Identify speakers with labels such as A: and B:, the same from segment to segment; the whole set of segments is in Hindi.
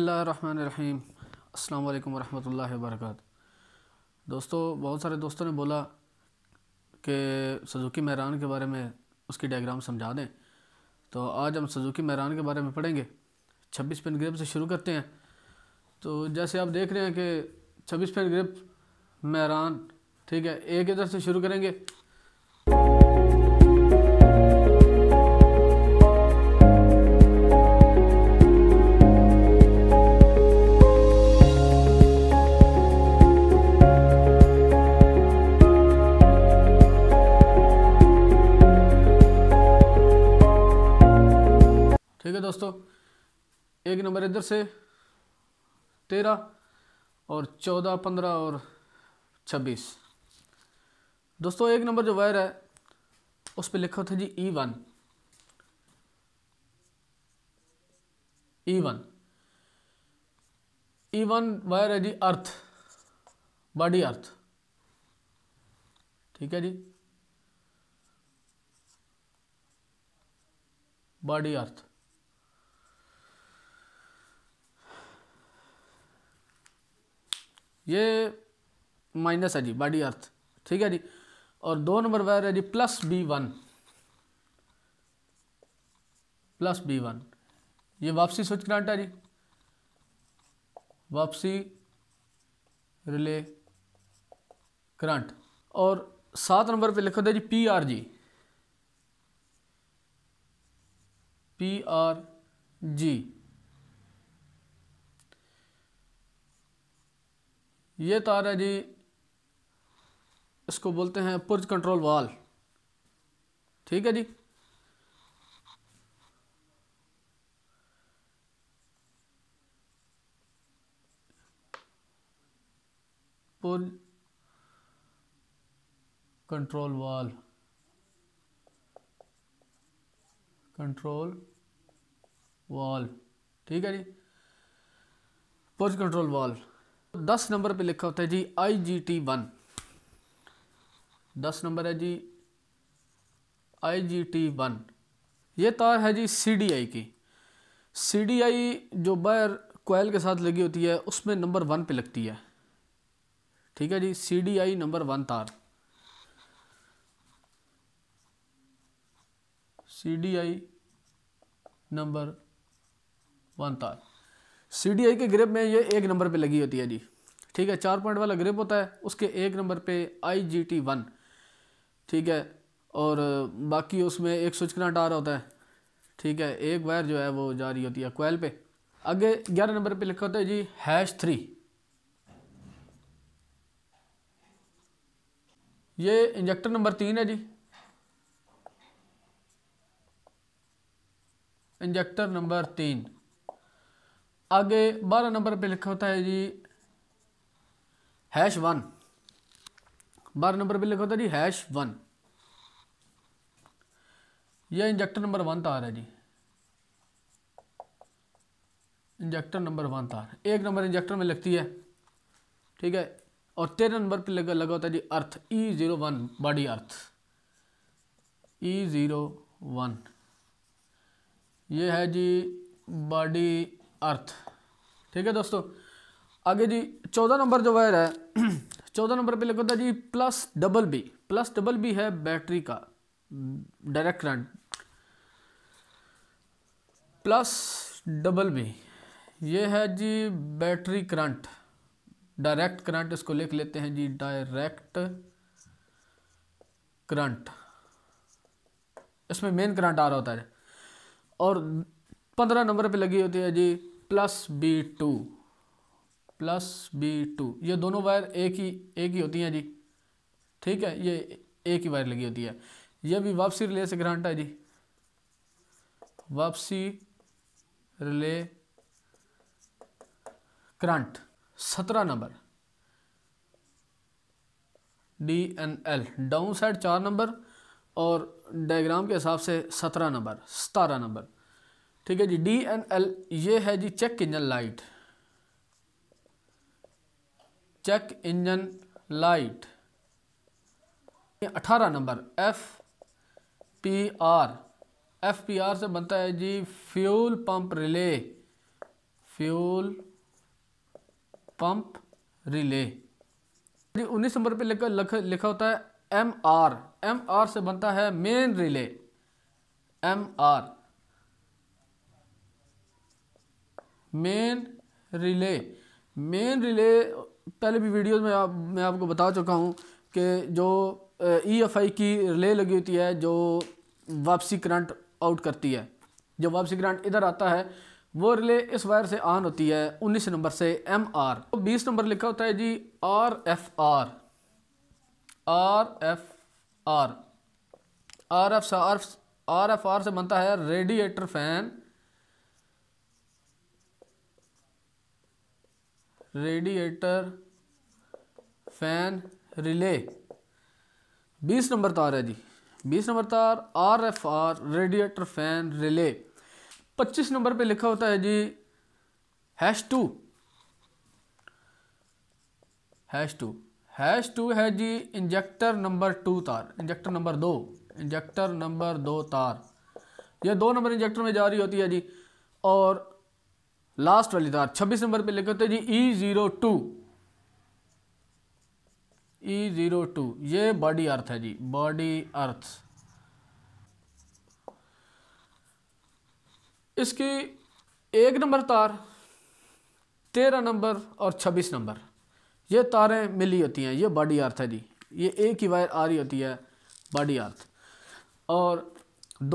A: बसमीम् अल्लाम वरम् वर्क दोस्तों बहुत सारे दोस्तों ने बोला कि सजुकी महरान के बारे में उसकी डायग्राम समझा दें तो आज हम सजुकी महरान के बारे में पढ़ेंगे 26 पेन ग्रिप से शुरू करते हैं तो जैसे आप देख रहे हैं कि 26 पेन ग्रिप महरान ठीक है एक इधर से शुरू करेंगे दोस्तों एक नंबर इधर से तेरह और चौदह पंद्रह और छब्बीस दोस्तों एक नंबर जो वायर है उस पर लिखा था जी E one E one E one wire है जी अर्थ बॉडी अर्थ ठीक है जी बॉडी अर्थ ये माइनस है जी बॉडी अर्थ ठीक है जी और दो नंबर वायर है जी plus B one plus B one ये वापसी स्विच करंट है जी वापसी रिले करंट और सात नंबर पे लिखा था जी पी आर जी पी आर जी ये तार है जी इसको बोलते हैं पुर्ज कंट्रोल वाल ठीक है जी पुर्ज कंट्रोल वाल कंट्रोल वाल ठीक है जी पुर्ज कंट्रोल वाल दस नंबर पे लिखा होता है जी आई जी टी वन दस नंबर है जी आई जी टी वन ये तार है जी सी डी आई की सी डी आई जो बायर कोयल के साथ लगी होती है उसमें नंबर वन पे लगती है ठीक है जी C D I number one तार C D I number one तार सी के ग्रिप में ये एक नंबर पे लगी होती है जी ठीक है चार पॉइंट वाला ग्रिप होता है उसके एक नंबर पे आई जी टी वन ठीक है और बाकी उसमें एक स्विच करंट आ रहा होता है ठीक है एक वायर जो है वो जा रही होती है क्वेल पे आगे ग्यारह नंबर पे लिखा होता है जी हैश थ्री ये इंजेक्टर नंबर तीन है जी इंजेक्टर नंबर तीन आगे बारह नंबर पे लिखा होता है जी हैश वन बारह नंबर पे लिखा होता है जी हैश वन यह इंजेक्टर नंबर वन तार है जी इंजेक्टर नंबर वन तार एक नंबर इंजेक्टर में लगती है ठीक है और तेरह नंबर पे लगा लगा होता है जी earth E zero one body earth E zero one ये है जी बॉडी अर्थ ठीक है दोस्तों आगे जी चौदह नंबर जो वायर है चौदह नंबर पे लिखा था जी plus double B plus double B है बैटरी का direct current plus double B ये है जी बैटरी करंट डायरेक्ट करंट इसको लिख लेते हैं जी डायरेक्ट करंट इसमें मेन करंट आ रहा होता है और पंद्रह नंबर पे लगी होती है जी plus B two plus B two ये दोनों वायर एक ही एक ही होती हैं जी ठीक है ये एक ही वायर लगी होती है ये भी वापसी रिले से ग्रांट है जी वापसी रिले करंट सत्रह number D N L down side चार नंबर और डायग्राम के हिसाब से सत्रह नंबर सतारह नंबर ठीक है जी डी एन एल ये है जी check engine light check engine light अठारह number F P R F P R से बनता है जी fuel pump relay fuel pump relay जी उन्नीस नंबर पे लिखा लिखा होता है एम आर एम आर से बनता है main relay M R main relay main relay पहले भी वीडियोस में आप मैं आपको बता चुका हूँ कि जो ई एफ आई की रिले लगी होती है जो वापसी करंट आउट करती है जो वापसी करंट इधर आता है वो रिले इस वायर से ऑन होती है 19 नंबर से एम आर तो बीस नंबर लिखा होता है जी R F R R F R R F R F R से बनता है radiator fan radiator fan relay बीस नंबर तार है जी बीस नंबर तार R F R radiator fan relay पच्चीस नंबर पे लिखा होता है जी hash two hash two hash two है जी इंजेक्टर नंबर टू तार इंजेक्टर नंबर दो इंजेक्टर नंबर दो तार यह दो नंबर इंजेक्टर में जा रही होती है जी और लास्ट वाली तार 26 नंबर पे लिखते तो हैं जी E zero two E zero two ये बॉडी अर्थ है जी बॉडी अर्थ इसकी एक नंबर तार तेरह नंबर और छब्बीस नंबर ये तारें मिली होती हैं ये बॉडी अर्थ है जी ये एक ही वायर आ रही होती है बॉडी अर्थ और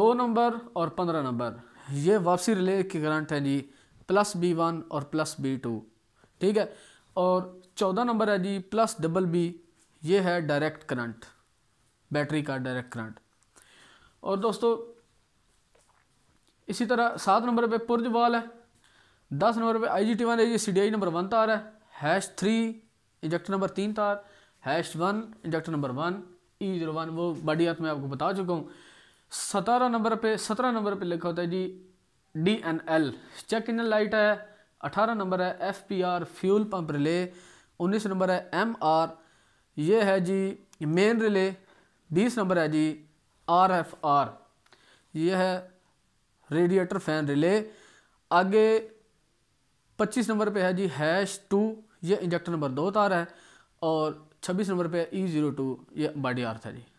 A: दो नंबर और पंद्रह नंबर ये वापसी रिले की ग्रांट है जी प्लस बी वन और प्लस बी टू ठीक है और चौदह नंबर है जी प्लस डबल बी ये है डायरेक्ट करंट बैटरी का डायरेक्ट करंट और दोस्तों इसी तरह सात नंबर पे पुर्ज वाल है दस नंबर पे आई जी टी वन है जी C D I number one तार है हैश थ्री इंजेक्टर नंबर तीन तार hash one injector number one E zero one वो बड़ी हाथ में आपको बता चुका हूँ सतारह नंबर पे सत्रह नंबर पे लिखा होता है जी D N L check engine light है अठारह नंबर है F P R fuel pump relay उन्नीस नंबर है एम आर ये है जी मेन रिले बीस नंबर है जी आर एफ आर ये है रेडिएटर फैन रिले आगे पच्चीस नंबर पे है जी हैश टू ये इंजेक्टर नंबर दो तार है और छब्बीस नंबर पे ई ज़ीरो टू ये बॉडी आर्थ है जी